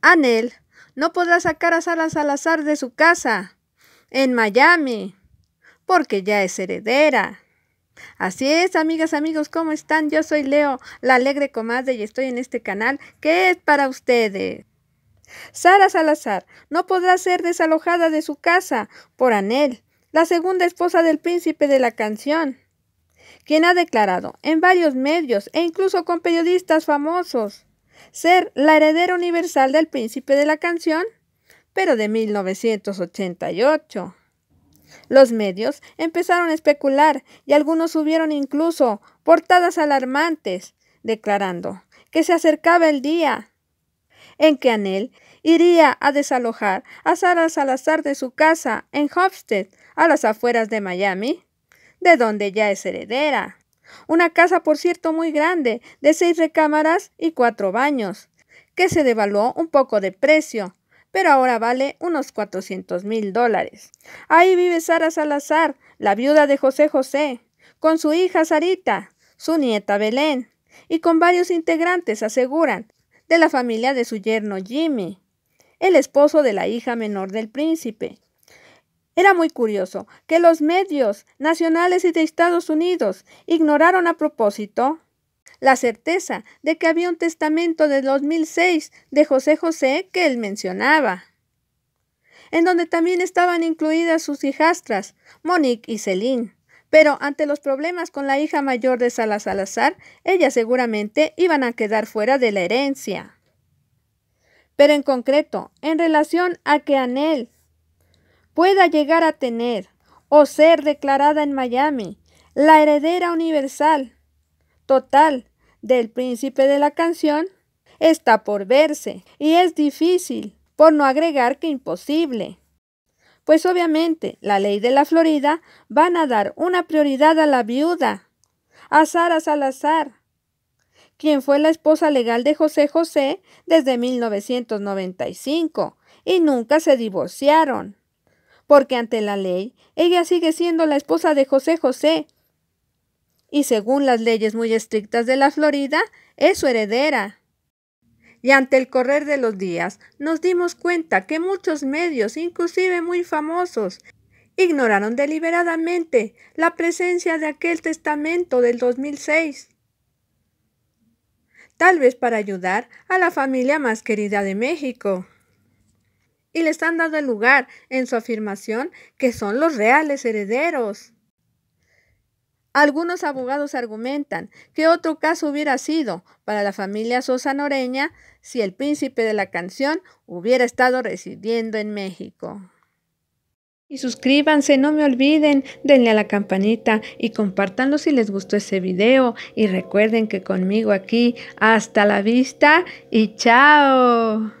Anel no podrá sacar a Sara Salazar de su casa en Miami, porque ya es heredera. Así es, amigas, amigos, ¿cómo están? Yo soy Leo, la alegre comadre, y estoy en este canal que es para ustedes. Sara Salazar no podrá ser desalojada de su casa por Anel, la segunda esposa del príncipe de la canción, quien ha declarado en varios medios e incluso con periodistas famosos ser la heredera universal del príncipe de la canción, pero de 1988. Los medios empezaron a especular y algunos subieron incluso portadas alarmantes, declarando que se acercaba el día en que Anel iría a desalojar a Sara Salazar de su casa en Hofstede, a las afueras de Miami, de donde ya es heredera. Una casa, por cierto, muy grande, de seis recámaras y cuatro baños, que se devaluó un poco de precio, pero ahora vale unos cuatrocientos mil dólares. Ahí vive Sara Salazar, la viuda de José José, con su hija Sarita, su nieta Belén, y con varios integrantes, aseguran, de la familia de su yerno Jimmy, el esposo de la hija menor del príncipe, era muy curioso que los medios nacionales y de Estados Unidos ignoraron a propósito la certeza de que había un testamento de 2006 de José José que él mencionaba, en donde también estaban incluidas sus hijastras, Monique y Celine. Pero ante los problemas con la hija mayor de Salas Salazar, ellas seguramente iban a quedar fuera de la herencia. Pero en concreto, en relación a que Anel pueda llegar a tener o ser declarada en Miami la heredera universal total del príncipe de la canción está por verse y es difícil, por no agregar que imposible. Pues obviamente la ley de la Florida van a dar una prioridad a la viuda, a Sara Salazar, quien fue la esposa legal de José José desde 1995 y nunca se divorciaron porque ante la ley, ella sigue siendo la esposa de José José. Y según las leyes muy estrictas de la Florida, es su heredera. Y ante el correr de los días, nos dimos cuenta que muchos medios, inclusive muy famosos, ignoraron deliberadamente la presencia de aquel testamento del 2006. Tal vez para ayudar a la familia más querida de México y le están dando el lugar en su afirmación que son los reales herederos. Algunos abogados argumentan que otro caso hubiera sido para la familia Sosa Noreña si el príncipe de la canción hubiera estado residiendo en México. Y suscríbanse, no me olviden, denle a la campanita y compártanlo si les gustó ese video. Y recuerden que conmigo aquí, hasta la vista y chao.